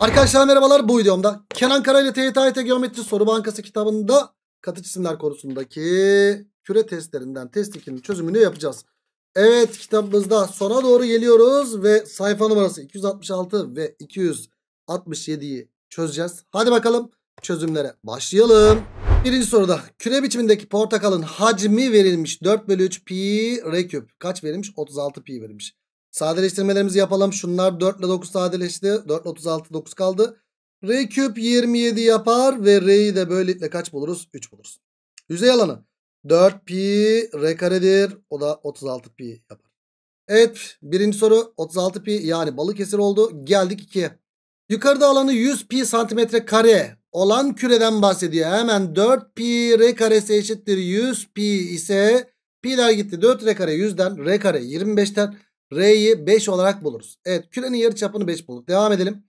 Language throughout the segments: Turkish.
Arkadaşlar merhabalar bu videomda Kenan Kara ile TYT Geometri Soru Bankası kitabında katı cisimler konusundaki küre testlerinden test 2'nin çözümünü yapacağız. Evet kitabımızda sona doğru geliyoruz ve sayfa numarası 266 ve 267'yi çözeceğiz. Hadi bakalım çözümlere başlayalım. Birinci soruda küre biçimindeki portakalın hacmi verilmiş 4 bölü 3 pi r küp. Kaç verilmiş? 36 pi verilmiş. Sadeleştirmelerimizi yapalım. Şunlar 4 ile 9 sadeleşti. 4 ile 36 9 kaldı. R küp 27 yapar ve R'yi de böylelikle kaç buluruz? 3 buluruz. Yüzey alanı 4 pi R karedir. O da 36 pi yapar. Evet birinci soru 36 pi yani Balıkesir oldu. Geldik 2'ye. Yukarıda alanı 100 pi santimetre kare olan küreden bahsediyor. Hemen 4 pi R karesi eşittir 100 pi ise pi'ler gitti. 4 R kare 100'den R kare 25'ten R'yi 5 olarak buluruz. Evet kürenin yarı çapını 5 bulduk. Devam edelim.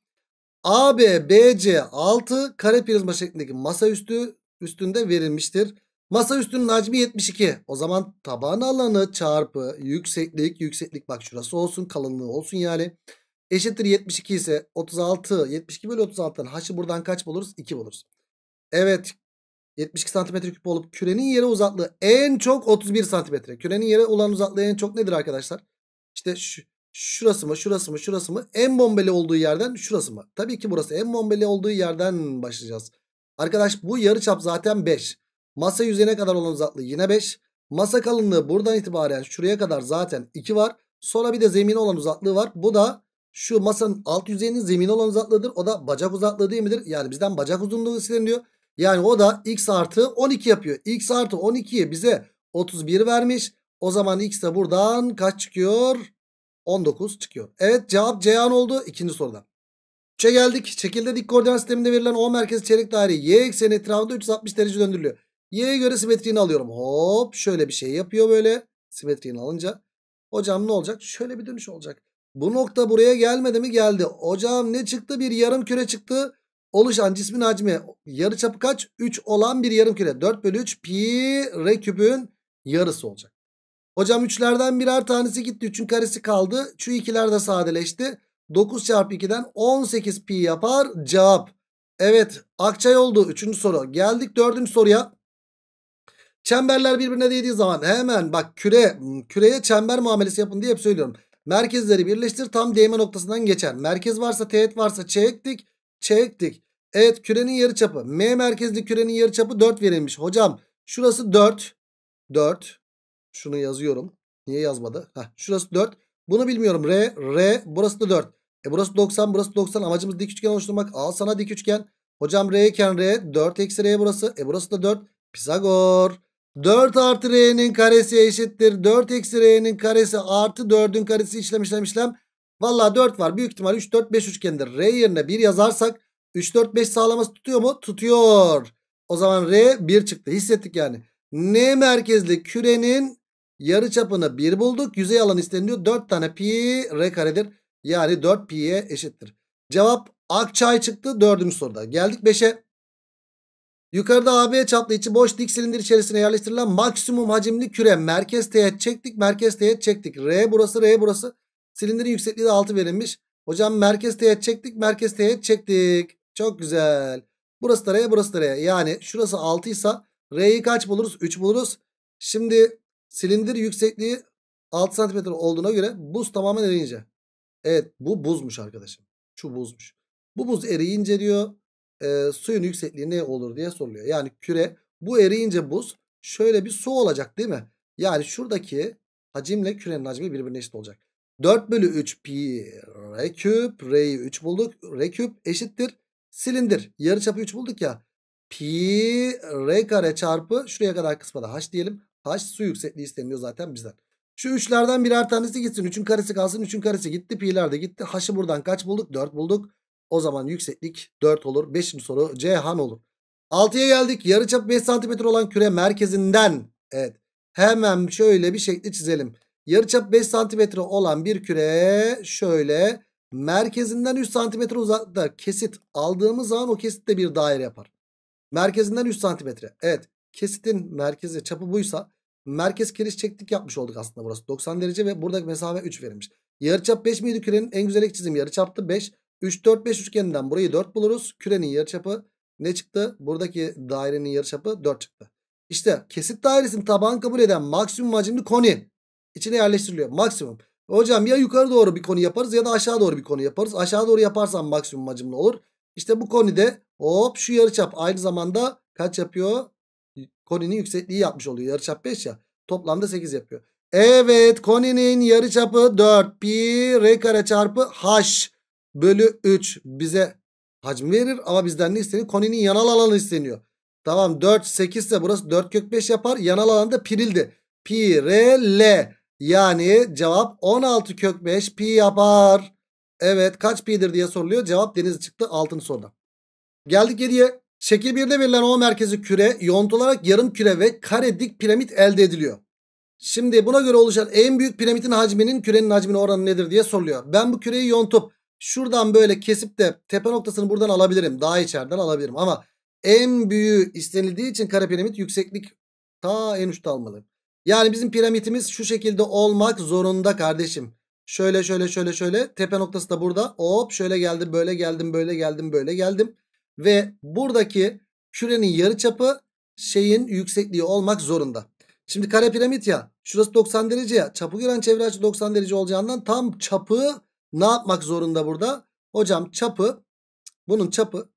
AB, BC 6 kare prizma şeklindeki masa üstü üstünde verilmiştir. Masa üstünün hacmi 72. O zaman taban alanı çarpı yükseklik, yükseklik bak şurası olsun, kalınlığı olsun yani. Eşittir 72 ise 36, 72 bölü 36'dan haşı buradan kaç buluruz? 2 buluruz. Evet 72 santimetre küp olup kürenin yere uzaklığı en çok 31 santimetre. Kürenin yere olan uzaklığı en çok nedir arkadaşlar? İşte şu, şurası mı şurası mı şurası mı en bombeli olduğu yerden şurası mı? Tabii ki burası en bombeli olduğu yerden başlayacağız. Arkadaş bu yarıçap zaten 5. Masa yüzeyine kadar olan uzaklığı yine 5. Masa kalınlığı buradan itibaren şuraya kadar zaten 2 var. Sonra bir de zemine olan uzaklığı var. Bu da şu masanın alt yüzeyinin zemine olan uzaklığıdır. O da bacak uzaklığı değil midir? Yani bizden bacak uzunluğu isteniyor. Yani o da x artı 12 yapıyor. x artı 12'yi bize 31 vermiş. O zaman x de buradan kaç çıkıyor? 19 çıkıyor. Evet cevap Ceyhan oldu ikinci soruda. 3'e geldik. Çekilde dik koordinat sisteminde verilen O merkez çeyrek daire Y ekseni etrafında 360 derece döndürülüyor. Y'ye göre simetriğini alıyorum. Hop şöyle bir şey yapıyor böyle. Simetriğini alınca. Hocam ne olacak? Şöyle bir dönüş olacak. Bu nokta buraya gelmedi mi? Geldi. Hocam ne çıktı? Bir yarım küre çıktı. Oluşan cismin hacmi yarı çapı kaç? 3 olan bir yarım küre. 4 bölü 3 pi r küpün yarısı olacak. Hocam 3'lerden birer tanesi gitti. 3'ün karesi kaldı. Şu 2'ler de sadeleşti. 9 çarpı 2'den 18 pi yapar. Cevap. Evet Akçay oldu 3. soru. Geldik 4. soruya. Çemberler birbirine değdiği zaman hemen bak küre hmm, küreye çember muamelesi yapın diye hep söylüyorum. Merkezleri birleştir tam değme noktasından geçer. Merkez varsa teğet varsa çektik çektik. Evet kürenin yarı çapı M merkezli kürenin yarı çapı 4 verilmiş. Hocam şurası 4 4 şunu yazıyorum. Niye yazmadı? Heh, şurası 4. Bunu bilmiyorum. R, R. Burası da 4. E burası 90, burası 90. Amacımız dik üçgen oluşturmak. Al sana dik üçgen. Hocam R iken R. 4 eksi R burası. E burası da 4. Pisagor. 4 artı R'nin karesi eşittir. 4 eksi R'nin karesi artı 4'ün karesi işlem işlem işlem. Valla 4 var. Büyük ihtimal 3, 4, 5 üçgendir. R yerine 1 yazarsak 3, 4, 5 sağlaması tutuyor mu? Tutuyor. O zaman R 1 çıktı. Hissettik yani. N merkezli kürenin Yarı çapını 1 bulduk. Yüzey alanı isteniliyor. 4 tane pi r karedir. Yani 4 pi'ye eşittir. Cevap Akçay çıktı. Dördüncü soruda. Geldik 5'e. Yukarıda AB çaplı içi boş dik silindir içerisine yerleştirilen maksimum hacimli küre merkez teğet çektik. Merkez teğet çektik. R burası R burası. Silindirin yüksekliği de 6 verilmiş. Hocam merkez teğet çektik. Merkez teğet çektik. Çok güzel. Burası da R burası da R. Yani şurası 6 ise R'yi kaç buluruz? 3 buluruz. Şimdi Silindir yüksekliği 6 cm olduğuna göre buz tamamen eriyince. Evet bu buzmuş arkadaşım. Şu buzmuş. Bu buz eriyince diyor e, suyun yüksekliği ne olur diye soruluyor. Yani küre bu eriyince buz şöyle bir su olacak değil mi? Yani şuradaki hacimle kürenin hacmi birbirine eşit olacak. 4 bölü 3 pi r küp. R'yi 3 bulduk. R küp eşittir. Silindir. Yarıçapı 3 bulduk ya. Pi r kare çarpı şuraya kadar kısmada da h diyelim. Taş su yüksekliği isteniyor zaten bizden. Şu üçlerden birer tanesi gitsin. Üçün karesi kalsın. Üçün karesi gitti. Pi'ler de gitti. H'ı buradan kaç bulduk? 4 bulduk. O zaman yükseklik 4 olur. 5. soru C han olur. 6'ya geldik. Yarıçap 5 cm olan küre merkezinden evet hemen şöyle bir şekli çizelim. Yarıçap 5 cm olan bir küre şöyle merkezinden 3 cm uzakta kesit aldığımız zaman o kesit de bir daire yapar. Merkezinden 3 cm. Evet kesitin merkezi çapı buysa merkez kiriş çektik yapmış olduk aslında burası. 90 derece ve buradaki mesafe 3 verilmiş. Yarıçap 5 miydi kürenin? En güzel ek çizim yarıçaptı 5. 3 4 5 üçgeninden burayı 4 buluruz. Kürenin yarıçapı ne çıktı? Buradaki dairenin yarıçapı 4 çıktı. İşte kesit dairesini taban kabul eden maksimum hacimli koni içine yerleştiriliyor. Maksimum. Hocam ya yukarı doğru bir koni yaparız ya da aşağı doğru bir koni yaparız. Aşağı doğru yaparsan maksimum hacimli olur. İşte bu konide hop şu yarıçap aynı zamanda kaç yapıyor? Koni'nin ee, yüksekliği yapmış oluyor. Yarıçap 5 ya. Toplamda 8 yapıyor. Evet Koni'nin yarıçapı 4 pi r kare çarpı h bölü 3 bize hacmi verir ama bizden ne isteniyor? Koni'nin yanal alanı isteniyor. Tamam 4 8 ise burası 4 kök 5 yapar. Yanal alanda pirildi. Pi r l yani cevap 16 kök 5 pi yapar. Evet kaç pi'dir diye soruluyor. Cevap deniz çıktı altın soruda. Geldik 7'ye. Şekil 1'de verilen o merkezi küre yontularak yarım küre ve kare dik piramit elde ediliyor. Şimdi buna göre oluşan en büyük piramitin hacminin kürenin hacmine oranı nedir diye soruluyor. Ben bu küreyi yontup şuradan böyle kesip de tepe noktasını buradan alabilirim. Daha içeriden alabilirim ama en büyüğü istenildiği için kare piramit yükseklik ta en üstte almalı. Yani bizim piramitimiz şu şekilde olmak zorunda kardeşim. Şöyle şöyle şöyle şöyle tepe noktası da burada. Hop şöyle geldim böyle geldim böyle geldim böyle geldim. Ve buradaki kürenin yarıçapı şeyin yüksekliği olmak zorunda. Şimdi kare piramit ya şurası 90 derece ya çapı gören çevre açı 90 derece olacağından tam çapı ne yapmak zorunda burada? Hocam çapı bunun çapı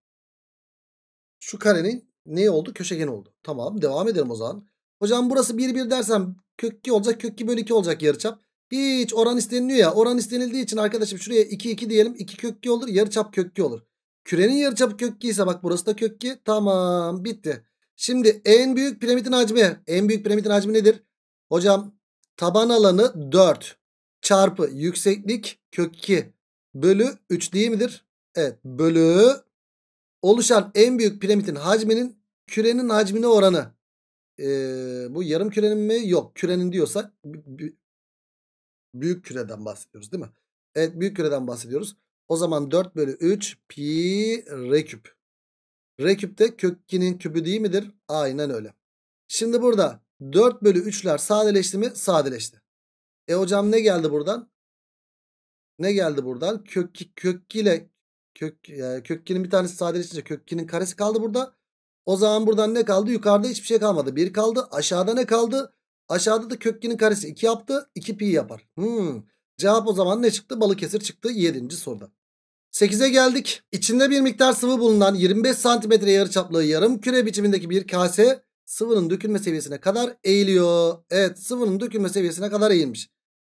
şu karenin ne oldu? Köşegen oldu. Tamam devam edelim o zaman. Hocam burası 1 1 dersem kök 2 olacak kök 2 bölü 2 olacak yarıçap. Hiç oran isteniliyor ya oran istenildiği için arkadaşım şuraya 2 2 diyelim 2 kök 2 olur yarıçap kök 2 olur. Kürenin yarıçapı kök 2 ise bak burası da kök 2. Tamam bitti. Şimdi en büyük piramidin hacmi. En büyük piramidin hacmi nedir? Hocam taban alanı 4 çarpı yükseklik kök 2 bölü 3 değil midir? Evet bölü oluşan en büyük piramidin hacminin kürenin hacmine oranı. Ee, bu yarım kürenin mi? Yok kürenin diyorsa büyük küreden bahsediyoruz değil mi? Evet büyük küreden bahsediyoruz. O zaman 4 bölü 3 pi r küp. R küp de kök kübü değil midir? Aynen öyle. Şimdi burada 4 bölü 3'ler sadeleşti mi? Sadeleşti. E hocam ne geldi buradan? Ne geldi buradan? Kökki 2 kök ile kök e, kök bir tanesi sadeleşince kökkinin karesi kaldı burada. O zaman buradan ne kaldı? Yukarıda hiçbir şey kalmadı. 1 kaldı. Aşağıda ne kaldı? Aşağıda da kökkinin karesi 2 yaptı. 2 pi yapar. Hmm. Cevap o zaman ne çıktı? Balıkesir çıktı 7. soruda. 8'e geldik. İçinde bir miktar sıvı bulunan 25 cm yarıçaplı yarım küre biçimindeki bir kase sıvının dökülme seviyesine kadar eğiliyor. Evet sıvının dökülme seviyesine kadar eğilmiş.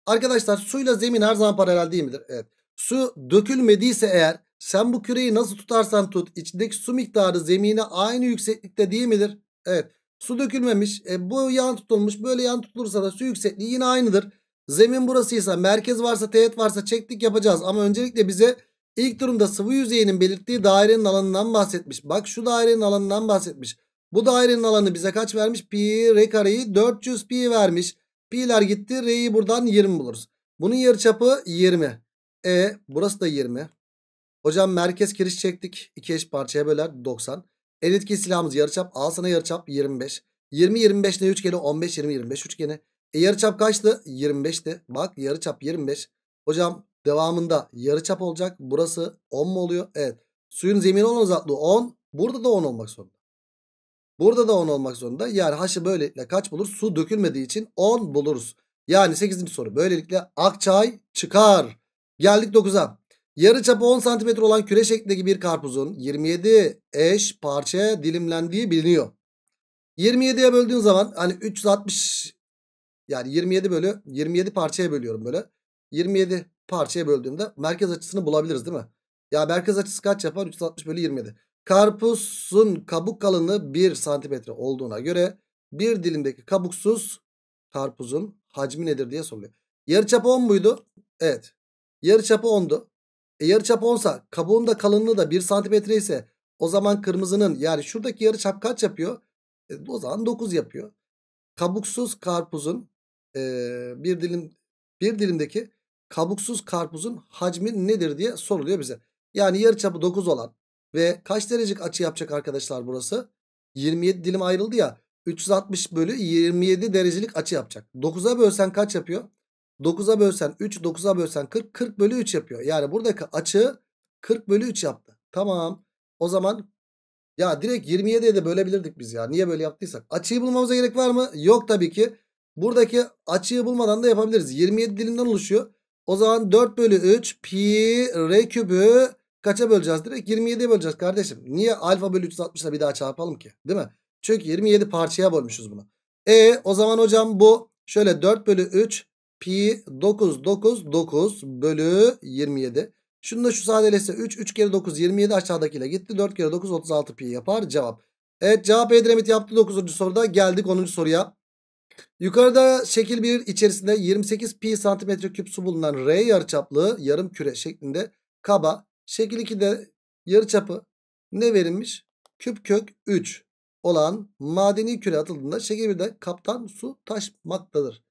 Arkadaşlar suyla zemin her zaman paralel değil midir? Evet. Su dökülmediyse eğer sen bu küreyi nasıl tutarsan tut içindeki su miktarı zemine aynı yükseklikte değil midir? Evet. Su dökülmemiş. E, bu yan tutulmuş. Böyle yan tutulursa da su yüksekliği yine aynıdır. Zemin burasıysa merkez varsa teğet varsa çektik yapacağız. Ama öncelikle bize İlk durumda sıvı yüzeyinin belirttiği dairenin alanından bahsetmiş. Bak şu dairenin alanından bahsetmiş. Bu dairenin alanı bize kaç vermiş? Pi r kareyi 400 pi vermiş. Pi'ler gitti. R'yi buradan 20 buluruz. Bunun yarıçapı 20. E burası da 20. Hocam merkez kiriş çektik. 2 eş parçaya böler 90. El etki silahımız yarıçap. Al sana yarıçap 25. 20 25 ne üçgeni? 15 20 25 üçgeni. E yarıçap kaçtı? 25'ti. Bak yarıçap 25. Hocam Devamında yarıçap olacak. Burası 10 mu oluyor? Evet. Suyun zemin olan uzaklığı 10. Burada da 10 olmak zorunda. Burada da 10 olmak zorunda. Yani haşı böylelikle kaç bulur? Su dökülmediği için 10 buluruz. Yani 8. soru. Böylelikle akçay çıkar. Geldik 9'a. Yarıçapı çapı 10 cm olan küre şeklindeki bir karpuzun 27 eş parçaya dilimlendiği biliniyor. 27'ye böldüğün zaman hani 360 yani 27 bölü 27 parçaya bölüyorum böyle. 27 parçaya böldüğümde merkez açısını bulabiliriz değil mi? Ya merkez açısı kaç yapar? 360 bölü 27. Karpuzun kabuk kalınlığı 1 santimetre olduğuna göre bir dilimdeki kabuksuz karpuzun hacmi nedir diye soruluyor. Yarıçapı 10 muydu? Evet. Yarıçapı 10'du. E yarıçapı 10'sa kabuğun da kalınlığı da 1 santimetre ise o zaman kırmızının yani şuradaki yarıçap kaç yapıyor? E, o zaman 9 yapıyor. Kabuksuz karpuzun e, bir dilim bir dilimdeki kabuksuz karpuzun hacmi nedir diye soruluyor bize. Yani yarıçapı 9 olan ve kaç derecik açı yapacak arkadaşlar burası? 27 dilim ayrıldı ya. 360 bölü 27 derecelik açı yapacak. 9'a bölsen kaç yapıyor? 9'a bölsen 3, 9'a bölsen 40, 40 bölü 3 yapıyor. Yani buradaki açı 40 bölü 3 yaptı. Tamam. O zaman ya direkt 27'ye de bölebilirdik biz ya. Niye böyle yaptıysak? Açıyı bulmamıza gerek var mı? Yok tabii ki. Buradaki açıyı bulmadan da yapabiliriz. 27 dilimden oluşuyor. O zaman 4 bölü 3 pi r kübü kaça böleceğiz? Direkt 27'ye böleceğiz kardeşim. Niye alfa bölü 360'la bir daha çarpalım ki? Değil mi? Çünkü 27 parçaya bölmüşüz bunu. E o zaman hocam bu şöyle 4 bölü 3 pi 9 9 9 bölü 27. Şunu da şu sadeleşse 3 3 kere 9 27 aşağıdakiyle gitti. 4 kere 9 36 pi yapar cevap. Evet cevap Edremit yaptı 9. soruda geldik 10. soruya. Yukarıda şekil 1 içerisinde 28 pi santimetre küp su bulunan R yarıçaplı yarım küre şeklinde kaba. Şekil 2'de yarıçapı ne verilmiş? Küp kök 3 olan madeni küre atıldığında şekil 1'de kaptan su taşmaktadır.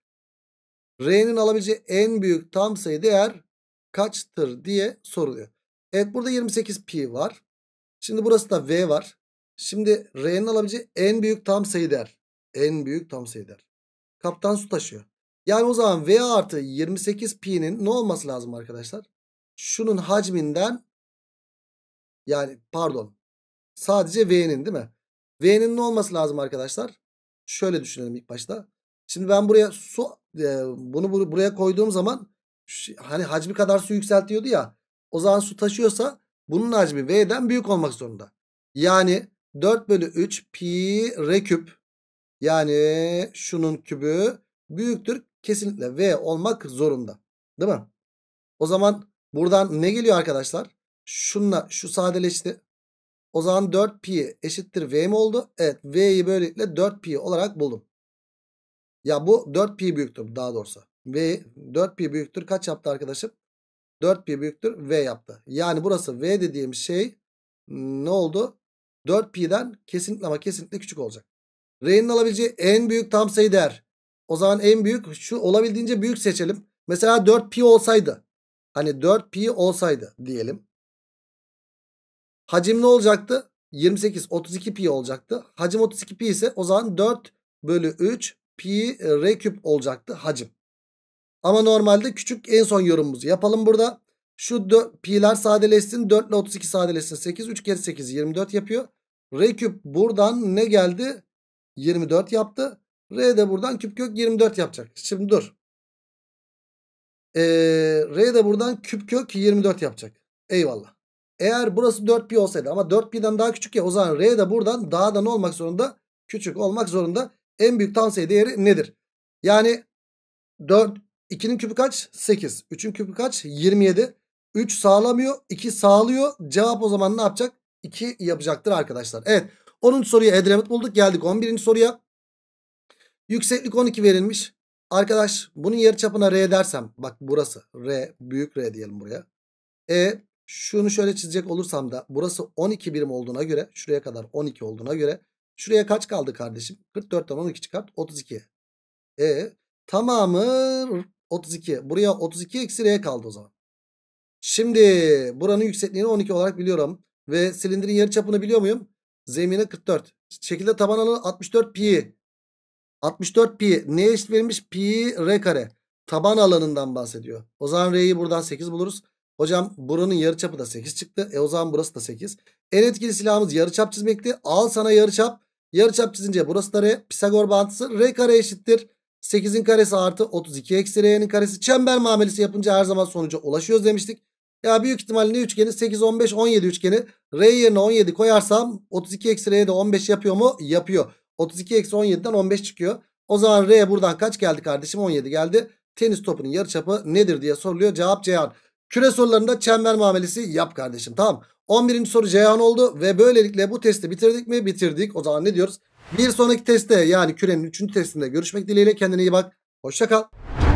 R'nin alabileceği en büyük tam sayı değer kaçtır diye soruluyor. Evet burada 28 pi var. Şimdi burası da V var. Şimdi R'nin alabileceği en büyük tam sayı değer. En büyük tam sayı değer. Kaptan su taşıyor. Yani o zaman V artı 28 pi'nin ne olması lazım arkadaşlar? Şunun hacminden yani pardon sadece V'nin değil mi? V'nin ne olması lazım arkadaşlar? Şöyle düşünelim ilk başta. Şimdi ben buraya su e, bunu buraya koyduğum zaman hani hacmi kadar su yükseltiyordu ya. O zaman su taşıyorsa bunun hacmi V'den büyük olmak zorunda. Yani 4 bölü 3 pi r küp yani şunun kübü büyüktür. Kesinlikle V olmak zorunda. Değil mi? O zaman buradan ne geliyor arkadaşlar? Şunla şu sadeleşti. O zaman 4 pi eşittir V mi oldu? Evet V'yi böylelikle 4 pi olarak buldum. Ya bu 4 pi büyüktür daha doğrusu. V 4 pi büyüktür kaç yaptı arkadaşım? 4 pi büyüktür V yaptı. Yani burası V dediğim şey ne oldu? 4 pi'den kesinlikle ama kesinlikle küçük olacak. R'nin alabileceği en büyük tam sayı değer. O zaman en büyük şu olabildiğince büyük seçelim. Mesela 4 pi olsaydı. Hani 4 pi olsaydı diyelim. Hacim ne olacaktı? 28 32 pi olacaktı. Hacim 32 pi ise o zaman 4 bölü 3 pi r küp olacaktı hacim. Ama normalde küçük en son yorumumuzu yapalım burada. Şu pi'ler sadeleşsin. 4 ile 32 sadeleşsin. 8 3 kere 8 24 yapıyor. R küp buradan ne geldi? 24 yaptı. R de buradan küp kök 24 yapacak. Şimdi dur. Ee, R de buradan küp kök 24 yapacak. Eyvallah. Eğer burası 4pi olsaydı ama 4pi'den daha küçük ya o zaman R de buradan daha da ne olmak zorunda? Küçük olmak zorunda. En büyük tavsiye değeri nedir? Yani 4 2'nin küpü kaç? 8. 3'ün küpü kaç? 27. 3 sağlamıyor. 2 sağlıyor. Cevap o zaman ne yapacak? 2 yapacaktır arkadaşlar. Evet. 10. soruya Edremit bulduk. Geldik 11. soruya. Yükseklik 12 verilmiş. Arkadaş bunun yarıçapına R dersem. Bak burası R büyük R diyelim buraya. E şunu şöyle çizecek olursam da burası 12 birim olduğuna göre şuraya kadar 12 olduğuna göre şuraya kaç kaldı kardeşim? 44'ten 12 çıkart 32. E tamamı 32. Buraya 32 eksi R kaldı o zaman. Şimdi buranın yüksekliğini 12 olarak biliyorum. Ve silindirin yarıçapını biliyor muyum? Zemine 44. Şekilde taban alanı 64 pi. 64 pi. Ne eşit verilmiş? Pi r kare. Taban alanından bahsediyor. O zaman r'yi buradan 8 buluruz. Hocam buranın yarıçapı da 8 çıktı. E o zaman burası da 8. En etkili silahımız yarıçap çizmekti. Al sana yarıçap. Yarıçap çizince burası da r. Pisagor bağıntısı r kare eşittir. 8'in karesi artı 32 eksi r'nin karesi. Çember muamelesi yapınca her zaman sonuca ulaşıyoruz demiştik. Ya büyük ihtimalle ne üçgeni? 8, 15, 17 üçgeni. R yerine 17 koyarsam 32 eksi R'ye de 15 yapıyor mu? Yapıyor. 32 eksi 17'den 15 çıkıyor. O zaman R buradan kaç geldi kardeşim? 17 geldi. Tenis topunun yarı çapı nedir diye soruluyor. Cevap Ceyhan. Küre sorularında çember muamelesi yap kardeşim tamam. 11. soru Ceyhan oldu ve böylelikle bu testi bitirdik mi? Bitirdik. O zaman ne diyoruz? Bir sonraki testte yani kürenin 3. testinde görüşmek dileğiyle kendine iyi bak. Hoşça kal.